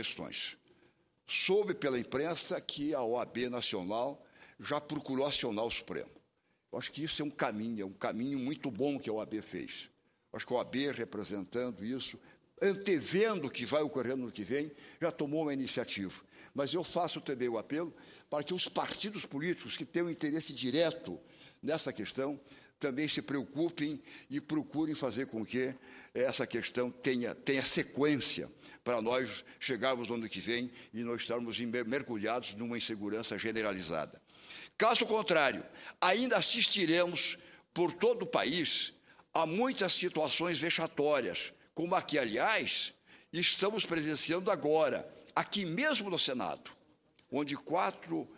questões. Soube pela imprensa que a OAB Nacional já procurou acionar o Supremo. Eu acho que isso é um caminho, é um caminho muito bom que a OAB fez. Eu acho que a OAB, representando isso, antevendo o que vai ocorrer no ano que vem, já tomou uma iniciativa. Mas eu faço também o apelo para que os partidos políticos que têm um interesse direto nessa questão também se preocupem e procurem fazer com que essa questão tenha, tenha sequência para nós chegarmos no ano que vem e nós estarmos mergulhados numa insegurança generalizada. Caso contrário, ainda assistiremos por todo o país a muitas situações vexatórias, como a que, aliás, estamos presenciando agora, aqui mesmo no Senado, onde quatro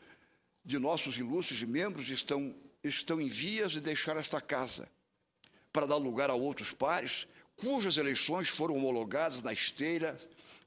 de nossos ilustres membros estão estão em vias de deixar esta casa para dar lugar a outros pares, cujas eleições foram homologadas na esteira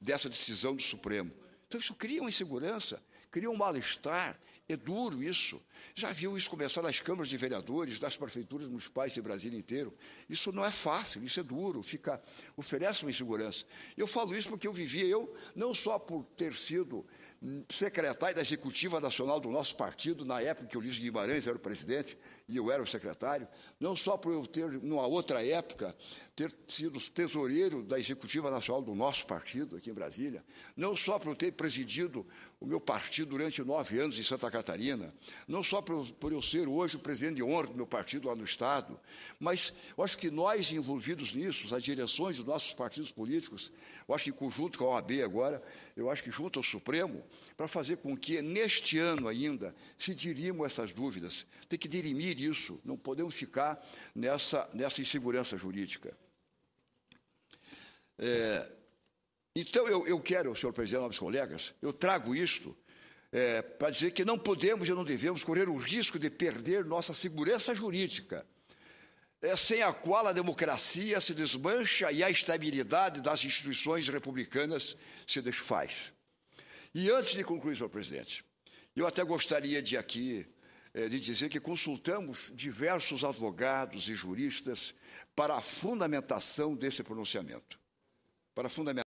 dessa decisão do Supremo. Então isso cria uma insegurança, cria um mal-estar, é duro isso. Já viu isso começar nas câmaras de vereadores, nas prefeituras municipais do Brasil inteiro. Isso não é fácil, isso é duro, fica, oferece uma insegurança. Eu falo isso porque eu vivia, eu, não só por ter sido hum, secretário da Executiva Nacional do nosso partido, na época que o Luiz Guimarães era o presidente e eu era o secretário, não só por eu ter, numa outra época, ter sido tesoureiro da Executiva Nacional do nosso partido aqui em Brasília, não só por eu ter presidido o meu partido durante nove anos em Santa Catarina, não só por, eu ser hoje o presidente de honra do meu partido lá no Estado, mas eu acho que nós envolvidos nisso, as direções dos nossos partidos políticos, eu acho que em conjunto com a OAB agora, eu acho que junto ao Supremo, para fazer com que neste ano ainda se dirimam essas dúvidas. Tem que dirimir isso, não podemos ficar nessa, nessa insegurança jurídica. É, então, eu, eu quero, senhor presidente, novos colegas, eu trago isto é, para dizer que não podemos e não devemos correr o risco de perder nossa segurança jurídica, é, sem a qual a democracia se desmancha e a estabilidade das instituições republicanas se desfaz. E antes de concluir, senhor presidente, eu até gostaria de aqui é, de dizer que consultamos diversos advogados e juristas para a fundamentação desse pronunciamento. Para fundamentar.